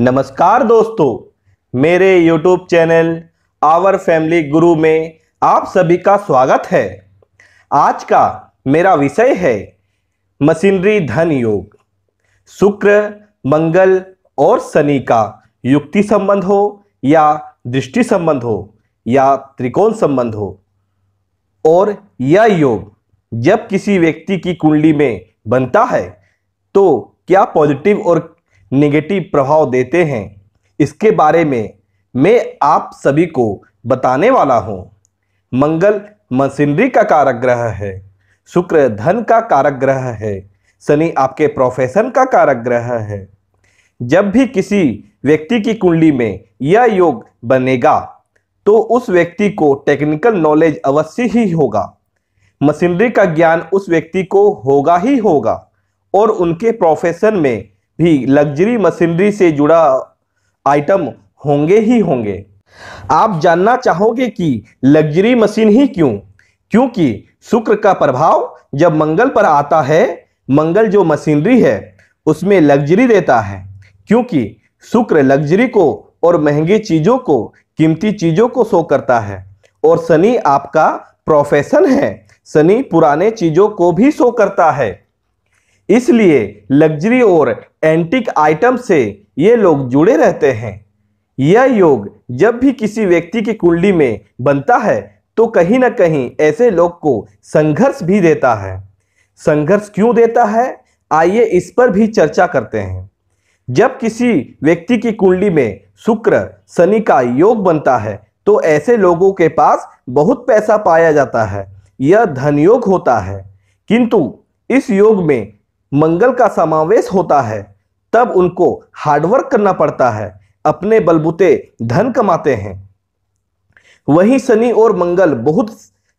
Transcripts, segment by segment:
नमस्कार दोस्तों मेरे YouTube चैनल आवर फैमिली गुरु में आप सभी का स्वागत है आज का मेरा विषय है मशीनरी धन योग शुक्र मंगल और शनि का युक्ति संबंध हो या दृष्टि संबंध हो या त्रिकोण संबंध हो और यह योग जब किसी व्यक्ति की कुंडली में बनता है तो क्या पॉजिटिव और निगेटिव प्रभाव देते हैं इसके बारे में मैं आप सभी को बताने वाला हूँ मंगल मशीनरी का कारक ग्रह है शुक्र धन का कारक ग्रह है शनि आपके प्रोफेशन का कारक ग्रह है जब भी किसी व्यक्ति की कुंडली में यह योग बनेगा तो उस व्यक्ति को टेक्निकल नॉलेज अवश्य ही होगा मशीनरी का ज्ञान उस व्यक्ति को होगा ही होगा और उनके प्रोफेशन में भी लग्जरी मशीनरी से जुड़ा आइटम होंगे ही होंगे आप जानना चाहोगे कि लग्जरी मशीन ही क्यों क्योंकि शुक्र का प्रभाव जब मंगल पर आता है मंगल जो मशीनरी है उसमें लग्जरी देता है क्योंकि शुक्र लग्जरी को और महंगी चीज़ों को कीमती चीज़ों को शो करता है और शनि आपका प्रोफेशन है शनि पुराने चीज़ों को भी शो करता है इसलिए लग्जरी और एंटिक आइटम से ये लोग जुड़े रहते हैं यह योग जब भी किसी व्यक्ति की कुंडली में बनता है तो कहीं ना कहीं ऐसे लोग को संघर्ष भी देता है संघर्ष क्यों देता है आइए इस पर भी चर्चा करते हैं जब किसी व्यक्ति की कुंडली में शुक्र शनि का योग बनता है तो ऐसे लोगों के पास बहुत पैसा पाया जाता है यह धन योग होता है किंतु इस योग में मंगल का समावेश होता है तब उनको हार्डवर्क करना पड़ता है अपने बलबूते धन कमाते हैं वहीं शनि और मंगल बहुत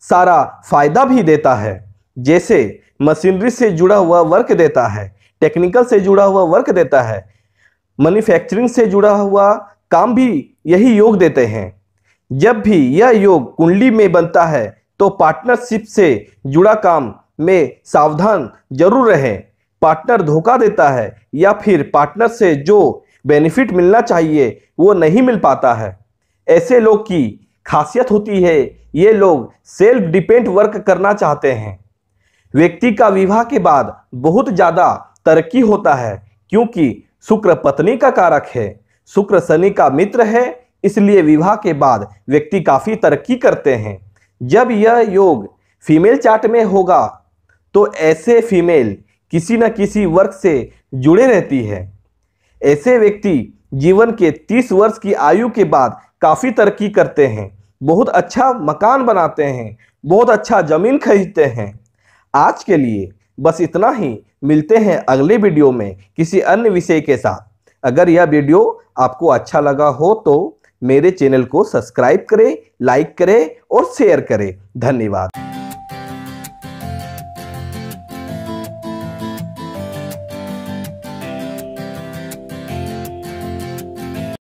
सारा फायदा भी देता है जैसे मशीनरी से जुड़ा हुआ वर्क देता है टेक्निकल से जुड़ा हुआ वर्क देता है मैन्युफैक्चरिंग से जुड़ा हुआ काम भी यही योग देते हैं जब भी यह योग कुंडली में बनता है तो पार्टनरशिप से जुड़ा काम में सावधान जरूर रहें पार्टनर धोखा देता है या फिर पार्टनर से जो बेनिफिट मिलना चाहिए वो नहीं मिल पाता है ऐसे लोग की खासियत होती है ये लोग सेल्फ डिपेंड वर्क करना चाहते हैं व्यक्ति का विवाह के बाद बहुत ज़्यादा तरक्की होता है क्योंकि शुक्र पत्नी का कारक है शुक्र शनि का मित्र है इसलिए विवाह के बाद व्यक्ति काफ़ी तरक्की करते हैं जब यह योग फीमेल चार्ट में होगा तो ऐसे फीमेल किसी न किसी वर्ग से जुड़े रहती है ऐसे व्यक्ति जीवन के तीस वर्ष की आयु के बाद काफ़ी तरक्की करते हैं बहुत अच्छा मकान बनाते हैं बहुत अच्छा ज़मीन खरीदते हैं आज के लिए बस इतना ही मिलते हैं अगले वीडियो में किसी अन्य विषय के साथ अगर यह वीडियो आपको अच्छा लगा हो तो मेरे चैनल को सब्सक्राइब करें लाइक करें और शेयर करें धन्यवाद